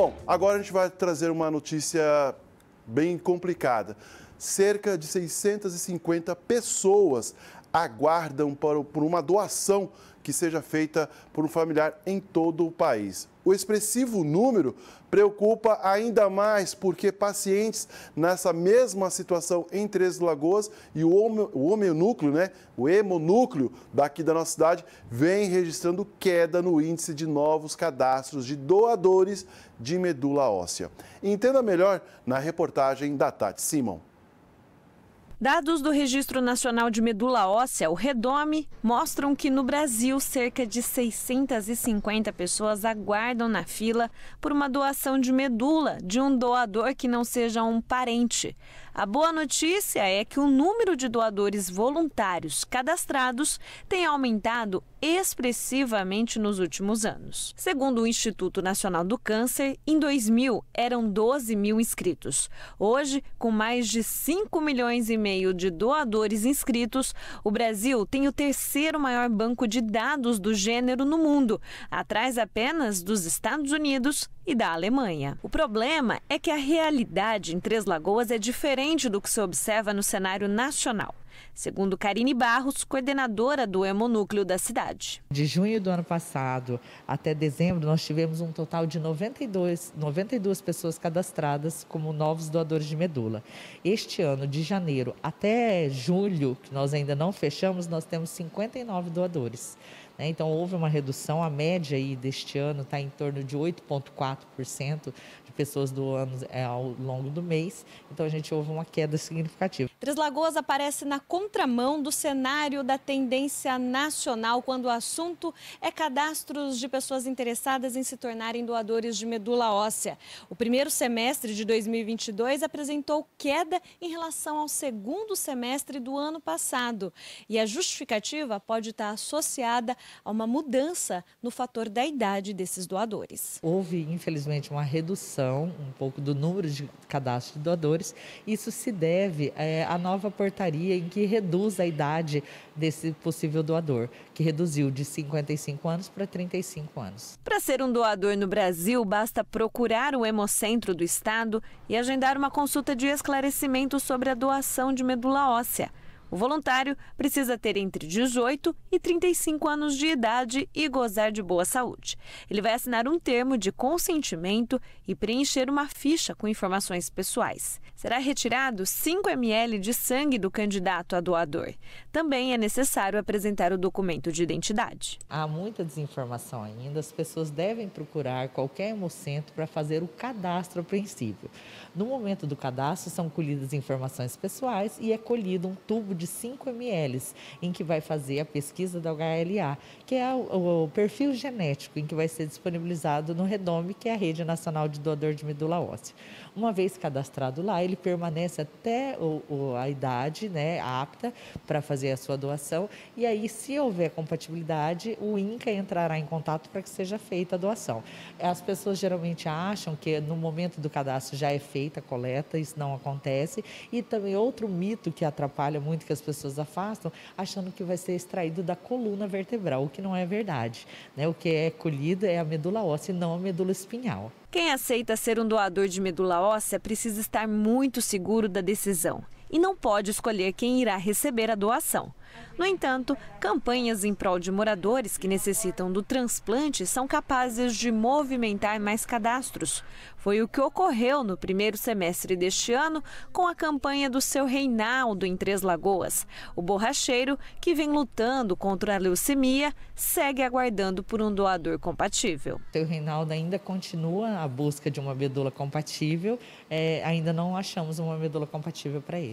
Bom, agora a gente vai trazer uma notícia bem complicada. Cerca de 650 pessoas aguardam por, uma doação que seja feita por um familiar em todo o país. O expressivo número preocupa ainda mais porque pacientes nessa mesma situação em Três Lagoas e o, homonúcleo, né, o hemonúcleo daqui da nossa cidade, vem registrando queda no índice de novos cadastros de doadores de medula óssea. Entenda melhor na reportagem da Tati Simon. Dados do Registro Nacional de Medula Óssea, o REDOME, mostram que no Brasil cerca de 650 pessoas aguardam na fila por uma doação de medula de um doador que não seja um parente. A boa notícia é que o número de doadores voluntários cadastrados tem aumentado expressivamente nos últimos anos. Segundo o Instituto Nacional do Câncer, em 2000 eram 12 mil inscritos. Hoje, com mais de 5 milhões e meio meio de doadores inscritos, o Brasil tem o terceiro maior banco de dados do gênero no mundo, atrás apenas dos Estados Unidos e da Alemanha. O problema é que a realidade em Três Lagoas é diferente do que se observa no cenário nacional segundo Karine Barros, coordenadora do hemonúcleo da cidade. De junho do ano passado até dezembro, nós tivemos um total de 92, 92 pessoas cadastradas como novos doadores de medula. Este ano, de janeiro até julho, que nós ainda não fechamos, nós temos 59 doadores. Né? Então, houve uma redução, a média aí deste ano está em torno de 8,4% de pessoas doando é, ao longo do mês. Então, a gente houve uma queda significativa. Três Lagoas aparece na contramão do cenário da tendência nacional quando o assunto é cadastros de pessoas interessadas em se tornarem doadores de medula óssea. O primeiro semestre de 2022 apresentou queda em relação ao segundo semestre do ano passado. E a justificativa pode estar associada a uma mudança no fator da idade desses doadores. Houve, infelizmente, uma redução um pouco do número de cadastro de doadores. Isso se deve é, à nova portaria em que reduz a idade desse possível doador, que reduziu de 55 anos para 35 anos. Para ser um doador no Brasil, basta procurar o Hemocentro do Estado e agendar uma consulta de esclarecimento sobre a doação de medula óssea. O voluntário precisa ter entre 18 e 35 anos de idade e gozar de boa saúde. Ele vai assinar um termo de consentimento e preencher uma ficha com informações pessoais. Será retirado 5 ml de sangue do candidato a doador. Também é necessário apresentar o documento de identidade. Há muita desinformação ainda. As pessoas devem procurar qualquer hemocentro para fazer o cadastro a princípio. No momento do cadastro, são colhidas informações pessoais e é colhido um tubo de de 5 ml, em que vai fazer a pesquisa da HLA, que é o, o perfil genético, em que vai ser disponibilizado no Redome, que é a Rede Nacional de Doador de Medula Óssea. Uma vez cadastrado lá, ele permanece até o, o, a idade né, apta para fazer a sua doação, e aí, se houver compatibilidade, o INCA entrará em contato para que seja feita a doação. As pessoas geralmente acham que no momento do cadastro já é feita a coleta, isso não acontece, e também outro mito que atrapalha muito que as pessoas afastam, achando que vai ser extraído da coluna vertebral, o que não é verdade. Né? O que é colhido é a medula óssea e não a medula espinhal. Quem aceita ser um doador de medula óssea precisa estar muito seguro da decisão e não pode escolher quem irá receber a doação. No entanto, campanhas em prol de moradores que necessitam do transplante são capazes de movimentar mais cadastros. Foi o que ocorreu no primeiro semestre deste ano com a campanha do seu Reinaldo em Três Lagoas. O borracheiro, que vem lutando contra a leucemia, segue aguardando por um doador compatível. O Reinaldo ainda continua a busca de uma medula compatível, é, ainda não achamos uma medula compatível para ele.